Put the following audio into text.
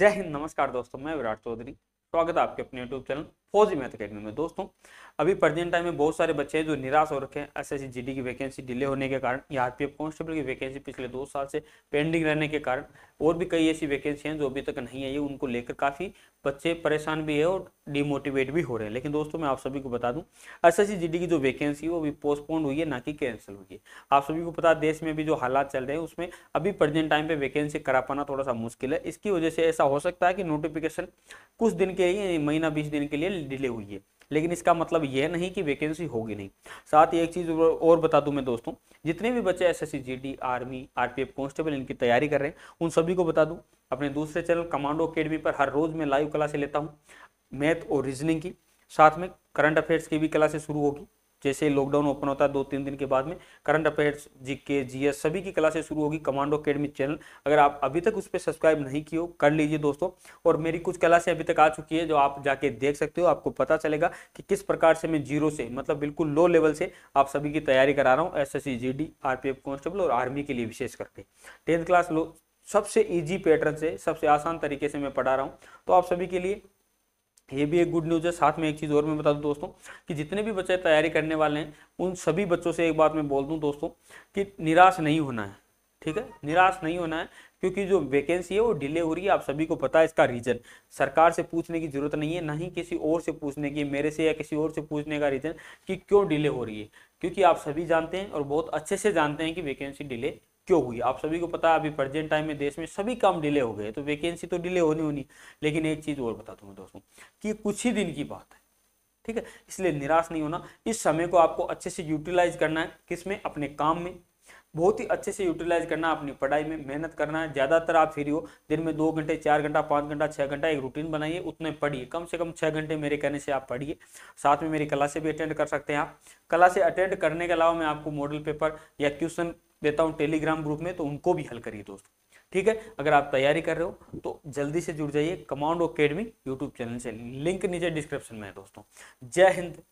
जय हिंद नमस्कार दोस्तों मैं विराट चौधरी स्वागत है आपके अपने YouTube channel Fauji math academy में दोस्तों अभी प्रेजेंट टाइम में बहुत सारे बच्चे हैं जो निराश हो रखे हैं एस एस की वैकेंसी डिले होने के कारण या आरपीएफ कांस्टेबल की वैकेंसी पिछले दो साल से पेंडिंग रहने के कारण और भी कई ऐसी वैकेंसी हैं जो अभी तक नहीं आई है उनको लेकर काफ़ी बच्चे परेशान भी है और डिमोटिवेट भी हो रहे हैं लेकिन दोस्तों मैं आप सभी को बता दूं एस एस की जो वैकेंसी है वो भी पोस्टपोन हुई है ना कि कैंसिल हुई है आप सभी को पता देश में भी जो हालात चल रहे हैं उसमें अभी प्रेजेंट टाइम पे वैकेंसी करा पाना थोड़ा सा मुश्किल है इसकी वजह से ऐसा हो सकता है कि नोटिफिकेशन कुछ दिन के लिए महीना बीस दिन के लिए डिले हुई है लेकिन इसका मतलब यह नहीं कि वैकेंसी होगी नहीं साथ ही एक चीज़ और बता दूं मैं दोस्तों जितने भी बच्चे S S army RPF constable इनकी तैयारी कर रहे हैं उन सभी को बता दूं अपने दूसरे चैनल कमांडो अकेडमी पर हर रोज मैं लाइव क्लासे लेता हूं मैथ और रीजनिंग की साथ में करंट अफेयर्स की भी क्लासेस शुरू होगी जैसे लॉकडाउन ओपन होता है दो तीन दिन के बाद में current affairs GK GS G S सभी की क्लासेस शुरू होगी कमांडो अकेडमी चैनल अगर आप अभी तक उस पर सब्सक्राइब नहीं किए हो कर लीजिए दोस्तों और मेरी कुछ क्लासें अभी तक आ चुकी है जो आप जाके देख सकते हो आपको पता चलेगा कि किस प्रकार से मैं जीरो से मतलब बिल्कुल लो लेवल से आप सभी की तैयारी करा रहा हूँ S S C G D R P F constable और आर्मी के लिए विशेष करके टेंथ क्लास लो सबसे ईजी पैटर्न से सबसे आसान तरीके से मैं पढ़ा रहा हूँ तो आप सभी के लिए ये भी एक गुड न्यूज़ है साथ में एक चीज़ और मैं बता दूं दोस्तों कि जितने भी बच्चे तैयारी करने वाले हैं उन सभी बच्चों से एक बात मैं बोल दूं दोस्तों कि निराश नहीं होना है ठीक है निराश नहीं होना है क्योंकि जो वैकेंसी है वो डिले हो रही है आप सभी को पता है इसका रीजन सरकार से पूछने की जरूरत नहीं है ना ही किसी और से पूछने की मेरे से या किसी और से पूछने का रीजन कि क्यों डिले हो रही है क्योंकि आप सभी जानते हैं और बहुत अच्छे से जानते हैं कि वैकेंसी डिले क्यों हुई आप सभी को पता है अभी प्रेजेंट टाइम में देश में सभी काम डिले हो गए तो वैकेंसी तो डिले होनी होनी लेकिन एक चीज़ और बता दूंगा दोस्तों कि कुछ ही दिन की बात है ठीक है इसलिए निराश नहीं होना इस समय को आपको अच्छे से यूटिलाइज करना है किस में अपने काम में बहुत ही अच्छे से यूटिलाइज करना अपनी पढ़ाई में मेहनत करना है ज़्यादातर आप फ्री हो दिन में दो घंटे चार घंटा पांच घंटा छह घंटा एक रूटीन बनाइए उतने पढ़िए कम से कम छह घंटे मेरे कहने से आप पढ़िए साथ में मेरी क्लासे भी अटेंड कर सकते हैं आप क्लासे अटेंड करने के अलावा मैं आपको मॉडल पेपर या क्वेश्चन देता हूँ टेलीग्राम ग्रुप में तो उनको भी हल करिए दोस्त ठीक है अगर आप तैयारी कर रहे हो तो जल्दी से जुड़ जाइए कमांडो अकेडमी यूट्यूब चैनल से लिंक नीचे डिस्क्रिप्शन में है दोस्तों जय हिंद